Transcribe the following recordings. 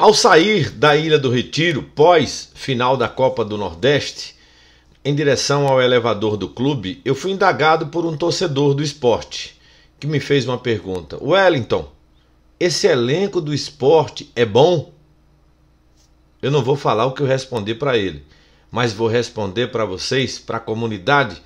Ao sair da Ilha do Retiro, pós final da Copa do Nordeste, em direção ao elevador do clube, eu fui indagado por um torcedor do esporte, que me fez uma pergunta: Wellington, esse elenco do esporte é bom? Eu não vou falar o que eu respondi para ele, mas vou responder para vocês, para a comunidade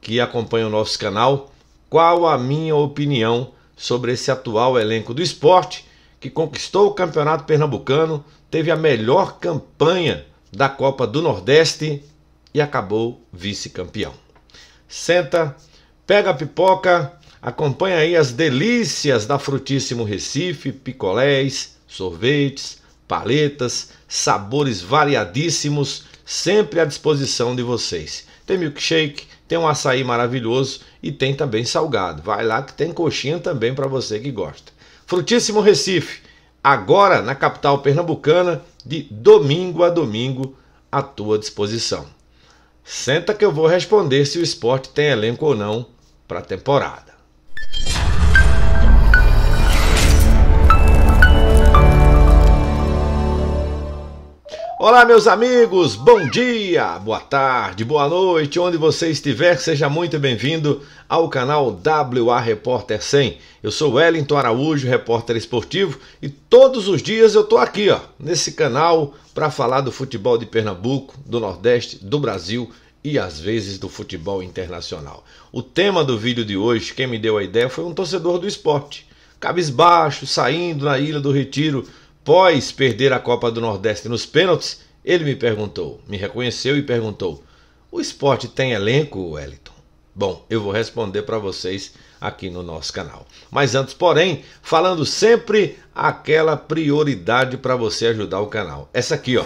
que acompanha o nosso canal, qual a minha opinião sobre esse atual elenco do esporte que conquistou o Campeonato Pernambucano, teve a melhor campanha da Copa do Nordeste e acabou vice-campeão. Senta, pega a pipoca, acompanha aí as delícias da Frutíssimo Recife, picolés, sorvetes, paletas, sabores variadíssimos, sempre à disposição de vocês. Tem milkshake, tem um açaí maravilhoso e tem também salgado. Vai lá que tem coxinha também para você que gosta. Frutíssimo Recife, agora na capital pernambucana, de domingo a domingo, à tua disposição. Senta que eu vou responder se o esporte tem elenco ou não para a temporada. Olá, meus amigos, bom dia, boa tarde, boa noite, onde você estiver, seja muito bem-vindo ao canal WA Repórter 100. Eu sou Wellington Araújo, repórter esportivo, e todos os dias eu estou aqui, ó, nesse canal para falar do futebol de Pernambuco, do Nordeste, do Brasil e às vezes do futebol internacional. O tema do vídeo de hoje, quem me deu a ideia foi um torcedor do esporte, cabisbaixo, saindo na Ilha do Retiro após perder a Copa do Nordeste nos pênaltis, ele me perguntou, me reconheceu e perguntou: O esporte tem elenco, Wellington? Bom, eu vou responder para vocês aqui no nosso canal. Mas antes, porém, falando sempre aquela prioridade para você ajudar o canal. Essa aqui, ó.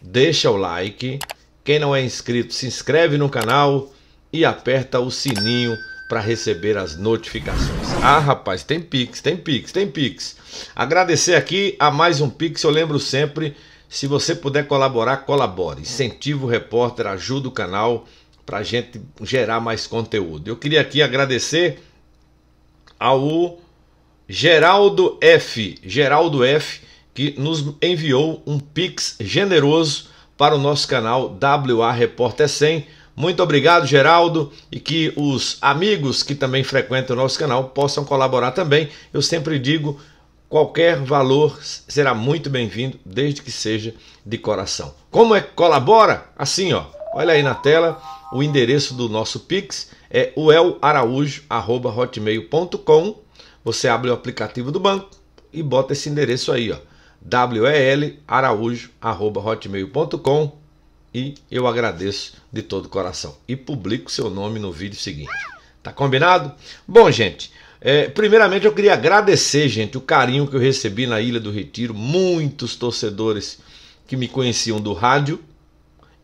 Deixa o like. Quem não é inscrito, se inscreve no canal e aperta o sininho para receber as notificações. Ah, rapaz, tem Pix, tem Pix, tem Pix. Agradecer aqui a mais um Pix, eu lembro sempre, se você puder colaborar, colabore. Incentiva o repórter, ajuda o canal para a gente gerar mais conteúdo. Eu queria aqui agradecer ao Geraldo F, Geraldo F, que nos enviou um Pix generoso para o nosso canal WA Repórter 100 muito obrigado, Geraldo, e que os amigos que também frequentam o nosso canal possam colaborar também. Eu sempre digo, qualquer valor será muito bem-vindo, desde que seja de coração. Como é que colabora? Assim, ó. Olha aí na tela, o endereço do nosso Pix é uelaraújo@hotmail.com. Você abre o aplicativo do banco e bota esse endereço aí, ó. welaraújo@hotmail.com e eu agradeço de todo o coração. E publico seu nome no vídeo seguinte. Tá combinado? Bom, gente, é, primeiramente eu queria agradecer, gente, o carinho que eu recebi na Ilha do Retiro. Muitos torcedores que me conheciam do rádio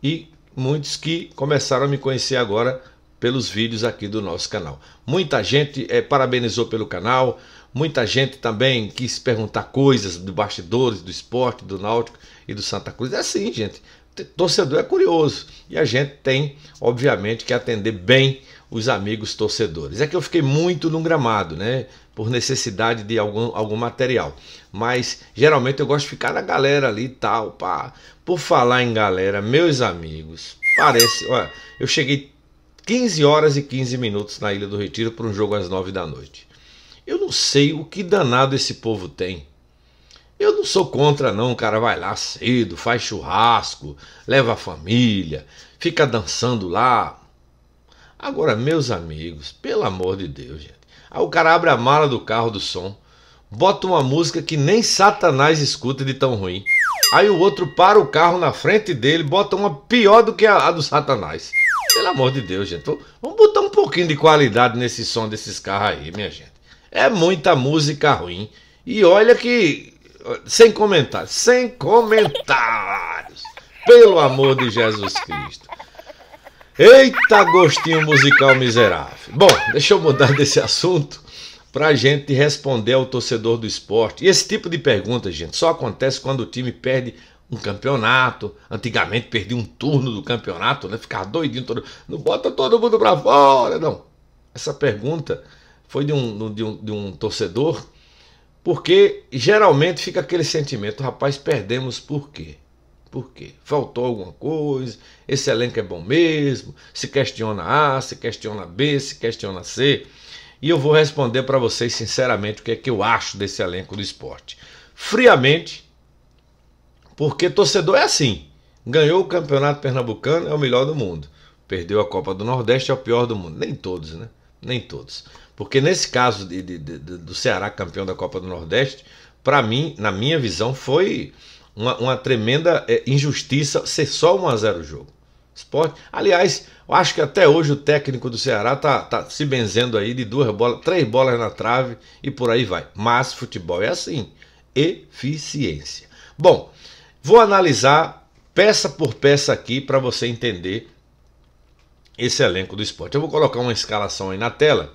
e muitos que começaram a me conhecer agora pelos vídeos aqui do nosso canal. Muita gente é, parabenizou pelo canal, muita gente também quis perguntar coisas do bastidores, do esporte, do Náutico e do Santa Cruz. É assim, gente torcedor é curioso e a gente tem, obviamente, que atender bem os amigos torcedores. É que eu fiquei muito no gramado, né? Por necessidade de algum, algum material. Mas geralmente eu gosto de ficar na galera ali e tal. Pá. Por falar em galera, meus amigos, parece. Olha, eu cheguei 15 horas e 15 minutos na Ilha do Retiro para um jogo às 9 da noite. Eu não sei o que danado esse povo tem. Eu não sou contra, não, cara. Vai lá cedo, faz churrasco, leva a família, fica dançando lá. Agora, meus amigos, pelo amor de Deus, gente. Aí o cara abre a mala do carro do som, bota uma música que nem Satanás escuta de tão ruim. Aí o outro para o carro na frente dele, bota uma pior do que a, a do Satanás. Pelo amor de Deus, gente. Vamos botar um pouquinho de qualidade nesse som desses carros aí, minha gente. É muita música ruim. E olha que sem comentários. Sem comentários. Pelo amor de Jesus Cristo. Eita gostinho musical miserável. Bom, deixa eu mudar desse assunto para a gente responder ao torcedor do esporte. E esse tipo de pergunta, gente, só acontece quando o time perde um campeonato. Antigamente perdia um turno do campeonato, né? Ficava doidinho todo. Não bota todo mundo para fora, não. Essa pergunta foi de um, de um, de um torcedor porque geralmente fica aquele sentimento, rapaz, perdemos por quê? Por quê? Faltou alguma coisa, esse elenco é bom mesmo, se questiona A, se questiona B, se questiona C. E eu vou responder para vocês sinceramente o que é que eu acho desse elenco do esporte. Friamente, porque torcedor é assim. Ganhou o campeonato pernambucano, é o melhor do mundo. Perdeu a Copa do Nordeste, é o pior do mundo. Nem todos, né? Nem todos. Porque nesse caso de, de, de, do Ceará campeão da Copa do Nordeste, para mim, na minha visão, foi uma, uma tremenda é, injustiça ser só 1 a 0 o jogo. Esporte. Aliás, eu acho que até hoje o técnico do Ceará tá, tá se benzendo aí de duas bolas, três bolas na trave e por aí vai. Mas futebol é assim, eficiência. Bom, vou analisar peça por peça aqui para você entender esse elenco do esporte. Eu vou colocar uma escalação aí na tela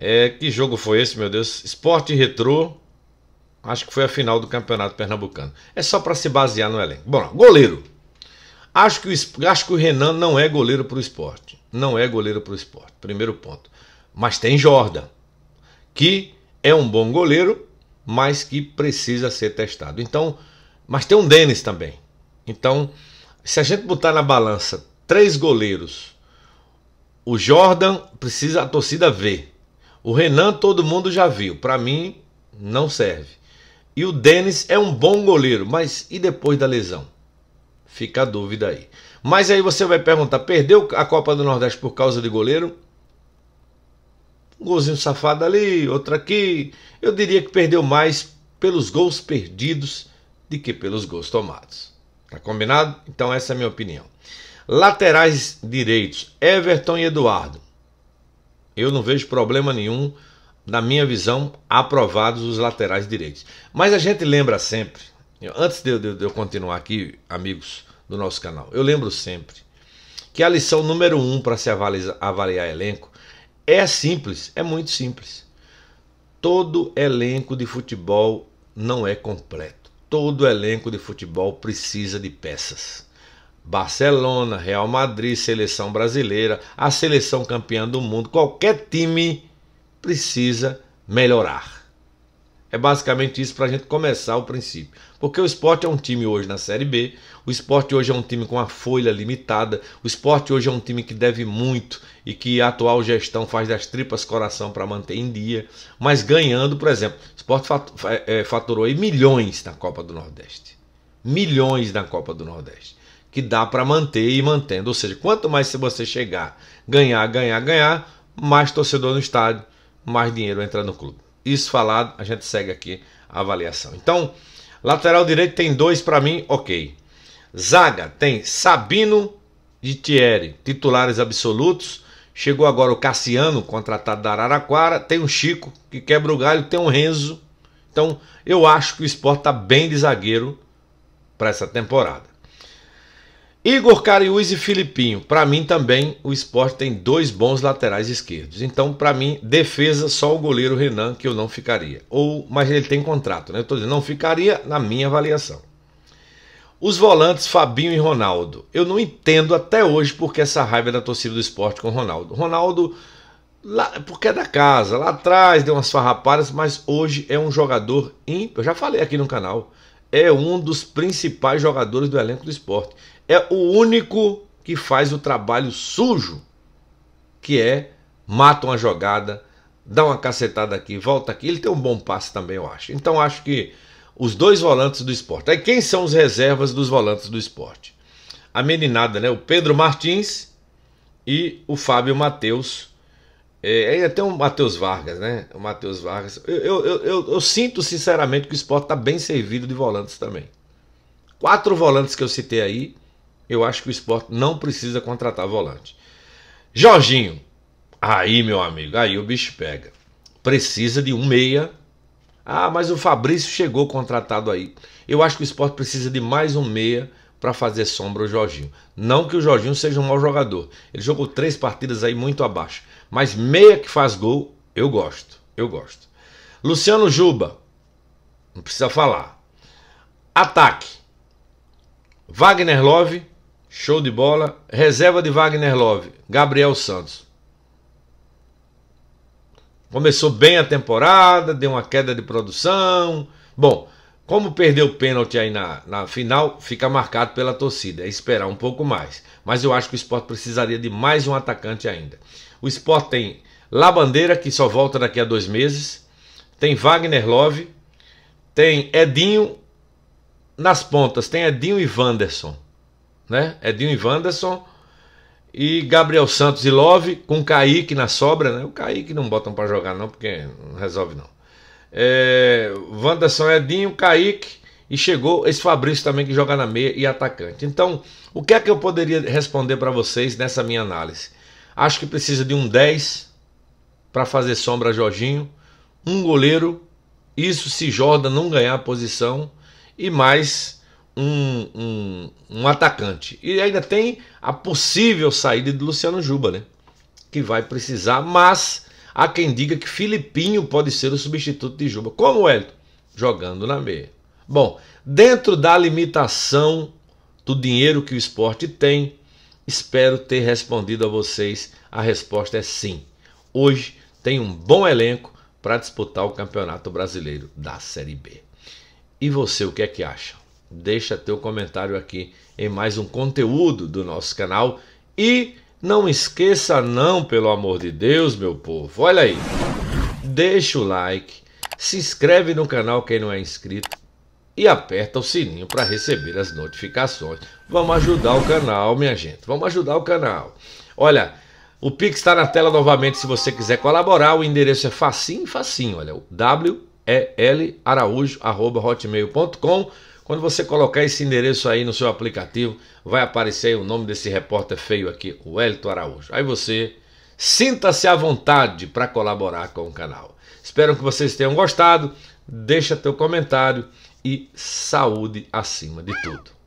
é, que jogo foi esse, meu Deus? Esporte Retrô. Acho que foi a final do Campeonato Pernambucano. É só para se basear no elenco. Bom, goleiro. Acho que, o, acho que o Renan não é goleiro para o esporte. Não é goleiro para o esporte. Primeiro ponto. Mas tem Jordan, que é um bom goleiro, mas que precisa ser testado. Então, mas tem um Denis também. Então, se a gente botar na balança três goleiros, o Jordan precisa a torcida ver o Renan todo mundo já viu, para mim não serve. E o Denis é um bom goleiro, mas e depois da lesão? Fica a dúvida aí. Mas aí você vai perguntar: perdeu a Copa do Nordeste por causa de goleiro? Um golzinho safado ali, outro aqui. Eu diria que perdeu mais pelos gols perdidos do que pelos gols tomados. Tá combinado? Então essa é a minha opinião. Laterais direitos: Everton e Eduardo. Eu não vejo problema nenhum, na minha visão, aprovados os laterais direitos. Mas a gente lembra sempre, antes de eu continuar aqui, amigos do nosso canal, eu lembro sempre que a lição número um para se avaliar, avaliar elenco é simples, é muito simples. Todo elenco de futebol não é completo. Todo elenco de futebol precisa de peças. Barcelona, Real Madrid, seleção brasileira, a seleção campeã do mundo, qualquer time precisa melhorar. É basicamente isso para a gente começar o princípio. Porque o esporte é um time hoje na Série B, o esporte hoje é um time com a folha limitada, o esporte hoje é um time que deve muito e que a atual gestão faz das tripas coração para manter em dia, mas ganhando, por exemplo, o esporte é, faturou aí milhões na Copa do Nordeste. Milhões na Copa do Nordeste que dá para manter e mantendo. Ou seja, quanto mais você chegar, ganhar, ganhar, ganhar, mais torcedor no estádio, mais dinheiro entra no clube. Isso falado, a gente segue aqui a avaliação. Então, lateral direito tem dois para mim, ok. Zaga tem Sabino e Thierry, titulares absolutos. Chegou agora o Cassiano, contratado da Araraquara. Tem o Chico, que quebra o galho. Tem o Renzo. Então, eu acho que o esporte está bem de zagueiro para essa temporada. Igor Cariús e Filipinho. Para mim também o esporte tem dois bons laterais esquerdos. Então, para mim, defesa só o goleiro Renan, que eu não ficaria. Ou, mas ele tem contrato, né? Eu tô dizendo, não ficaria na minha avaliação. Os volantes Fabinho e Ronaldo. Eu não entendo até hoje porque essa raiva da torcida do esporte com Ronaldo. Ronaldo, lá, porque é da casa, lá atrás deu umas farrapadas, mas hoje é um jogador ímpar. Eu já falei aqui no canal é um dos principais jogadores do elenco do esporte. É o único que faz o trabalho sujo, que é mata uma jogada, dá uma cacetada aqui, volta aqui. Ele tem um bom passe também, eu acho. Então acho que os dois volantes do esporte. Aí quem são os reservas dos volantes do esporte? A meninada, né? O Pedro Martins e o Fábio Matheus é, até o é, Matheus Vargas, né? O Matheus Vargas. Eu, eu, eu, eu, sinto sinceramente que o esporte está bem servido de volantes também. Quatro volantes que eu citei aí, eu acho que o esporte não precisa contratar volante. Jorginho. Aí, meu amigo, aí o bicho pega. Precisa de um meia. Ah, mas o Fabrício chegou contratado aí. Eu acho que o esporte precisa de mais um meia para fazer sombra ao Jorginho. Não que o Jorginho seja um mau jogador. Ele jogou três partidas aí muito abaixo mas meia que faz gol, eu gosto. Eu gosto. Luciano Juba. Não precisa falar. Ataque. Wagner Love. Show de bola. Reserva de Wagner Love. Gabriel Santos. Começou bem a temporada, deu uma queda de produção. Bom, como perdeu o pênalti aí na, na final, fica marcado pela torcida. É esperar um pouco mais. Mas eu acho que o esporte precisaria de mais um atacante ainda. O Sport tem La Bandeira, que só volta daqui a dois meses. Tem Wagner Love. Tem Edinho nas pontas. Tem Edinho e Wanderson. Né? Edinho e Wanderson. E Gabriel Santos e Love com Kaique na sobra. Né? O Kaique não botam para jogar, não, porque não resolve não. É, Wanderson, Edinho, Kaique. E chegou esse Fabrício também que joga na meia e atacante. Então, o que é que eu poderia responder para vocês nessa minha análise? Acho que precisa de um 10 para fazer sombra a Jorginho, um goleiro, isso se Jordan não ganhar a posição, e mais um, um, um atacante. E ainda tem a possível saída de Luciano Juba, né? Que vai precisar, mas há quem diga que Filipinho pode ser o substituto de Juba. Como, Elito Jogando na meia. Bom, dentro da limitação do dinheiro que o esporte tem, Espero ter respondido a vocês. A resposta é sim. Hoje tem um bom elenco para disputar o Campeonato Brasileiro da Série B. E você, o que é que acha? Deixa teu comentário aqui em mais um conteúdo do nosso canal e não esqueça não, pelo amor de Deus, meu povo. Olha aí. Deixa o like, se inscreve no canal quem não é inscrito e aperta o sininho para receber as notificações. Vamos ajudar o canal, minha gente. Vamos ajudar o canal. Olha, o Pix está na tela novamente se você quiser colaborar. O endereço é facinho, facinho. Olha, o welaraújo.hotmail.com. Quando você colocar esse endereço aí no seu aplicativo, vai aparecer o nome desse repórter feio aqui, o Hélito Araújo. Aí você sinta-se à vontade para colaborar com o canal. Espero que vocês tenham gostado. Deixa teu comentário e saúde acima de tudo.